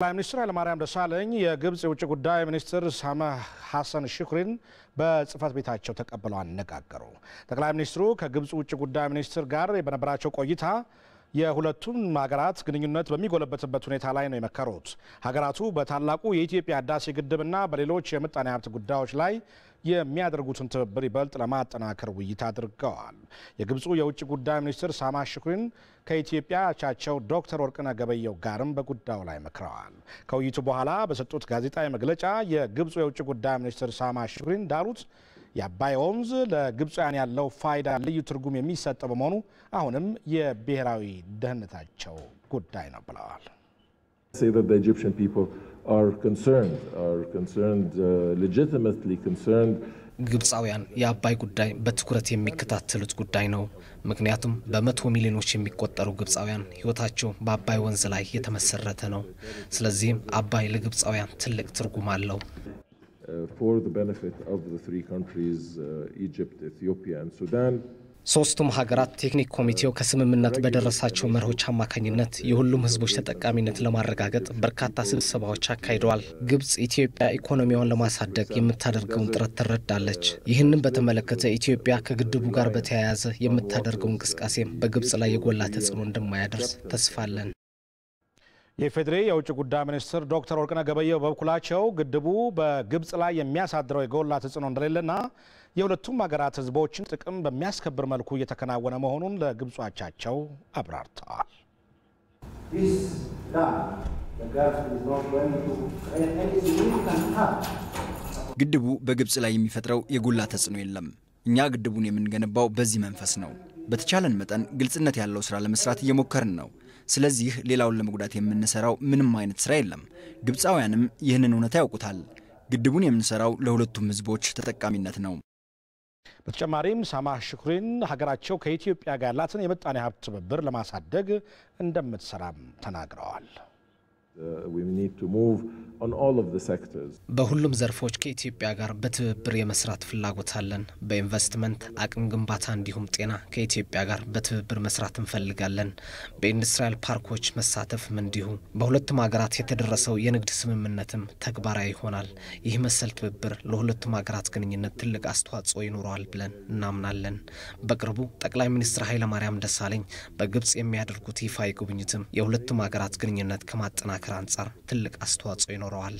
ጠቅላይ ሚኒስትር ኃይለማርያም ደሳለኝ የግብፅ የውጭ ጉዳይ ሚኒስትር ሳማህ ሐሰን ሽኩሪን በጽህፈት ቤታቸው ተቀብለው አነጋገሩ። ጠቅላይ ሚኒስትሩ ከግብፅ ውጭ ጉዳይ ሚኒስትር ጋር በነበራቸው ቆይታ የሁለቱም ሀገራት ግንኙነት በሚጎለበትበት ሁኔታ ላይ ነው የመከሩት። ሀገራቱ በታላቁ የኢትዮጵያ ህዳሴ ግድብና በሌሎች የምጣኔ ሀብት ጉዳዮች ላይ የሚያደርጉትን ትብብር ይበልጥ ለማጠናከር ውይይት አድርገዋል። የግብፁ የውጭ ጉዳይ ሚኒስትር ሳማ ሽኩሪን ከኢትዮጵያ አቻቸው ዶክተር ወርቅነህ ገበየሁ ጋርም በጉዳዩ ላይ መክረዋል። ከውይይቱ በኋላ በሰጡት ጋዜጣዊ መግለጫ የግብፁ የውጭ ጉዳይ ሚኒስትር ሳማ ሽኩሪን እንዳሉት የአባይ ወንዝ ለግብፃውያን ያለው ፋይዳ ልዩ ትርጉም የሚሰጥ በመሆኑ አሁንም የብሔራዊ ደህንነታቸው ጉዳይ ነው ብለዋል። uh, ግብፃውያን የአባይ ጉዳይ በትኩረት የሚከታተሉት ጉዳይ ነው። ምክንያቱም በመቶ ሚሊዮኖች የሚቆጠሩ ግብፃውያን ሕይወታቸው በአባይ ወንዝ ላይ የተመሰረተ ነው። ስለዚህም አባይ ለግብፃውያን ትልቅ ትርጉም አለው። Uh, for the benefit of the three countries, uh, Egypt, Ethiopia and Sudan. ሶስቱም ሀገራት ቴክኒክ ኮሚቴው ከስምምነት በደረሳቸው መርሆች አማካኝነት የሁሉም ህዝቦች ተጠቃሚነት ለማረጋገጥ በርካታ ስብሰባዎች አካሂደዋል። ግብጽ ኢትዮጵያ ኢኮኖሚዋን ለማሳደግ የምታደርገውን ጥረት ትረዳለች። ይህንም በተመለከተ ኢትዮጵያ ከግድቡ ጋር በተያያዘ የምታደርገው እንቅስቃሴም በግብጽ ላይ የጎላ ተጽዕኖ እንደማያደርስ ተስፋለን። የፌዴሬ የውጭ ጉዳይ ሚኒስትር ዶክተር ወርቅነህ ገበየሁ በበኩላቸው ግድቡ በግብፅ ላይ የሚያሳድረው የጎላ ተጽዕኖ እንደሌለና የሁለቱም ሀገራት ህዝቦችን ጥቅም በሚያስከብር መልኩ እየተከናወነ መሆኑን ለግብፁ አቻቸው አብራርተዋል። ግድቡ በግብፅ ላይ የሚፈጥረው የጎላ ተጽዕኖ የለም። እኛ ግድቡን የምንገነባው በዚህ መንፈስ ነው። በተቻለን መጠን ግልጽነት ያለው ስራ ለመስራት እየሞከርን ነው። ስለዚህ ሌላውን ለመጉዳት የምንሰራው ምንም አይነት ስራ የለም። ግብፃውያንም ይህንን እውነታ ያውቁታል። ግድቡን የምንሰራው ለሁለቱም ህዝቦች ተጠቃሚነት ነው። በተጨማሪም ሳማህ ሽኩሪን ሀገራቸው ከኢትዮጵያ ጋር ያላትን የምጣኔ ሀብት ትብብር ለማሳደግ እንደምትሰራም ተናግረዋል። uh, በሁሉም ዘርፎች ከኢትዮጵያ ጋር በትብብር የመስራት ፍላጎት አለን። በኢንቨስትመንት አቅም ግንባታ እንዲሁም ጤና ከኢትዮጵያ ጋር በትብብር መስራት እንፈልጋለን። በኢንዱስትሪያል ፓርኮች መሳተፍም እንዲሁ። በሁለቱም ሀገራት የተደረሰው የንግድ ስምምነትም ተግባራዊ ይሆናል። ይህ መሰል ትብብር ለሁለቱም ሀገራት ግንኙነት ትልቅ አስተዋጽኦ ይኖረዋል ብለን እናምናለን። በቅርቡ ጠቅላይ ሚኒስትር ኃይለማርያም ደሳለኝ በግብጽ የሚያደርጉት ይፋ ጉብኝትም የሁለቱም ሀገራት ግንኙነት ከማጠናከር አንጻር ትልቅ አስተዋጽኦ ይኖራል። ይኖረዋል።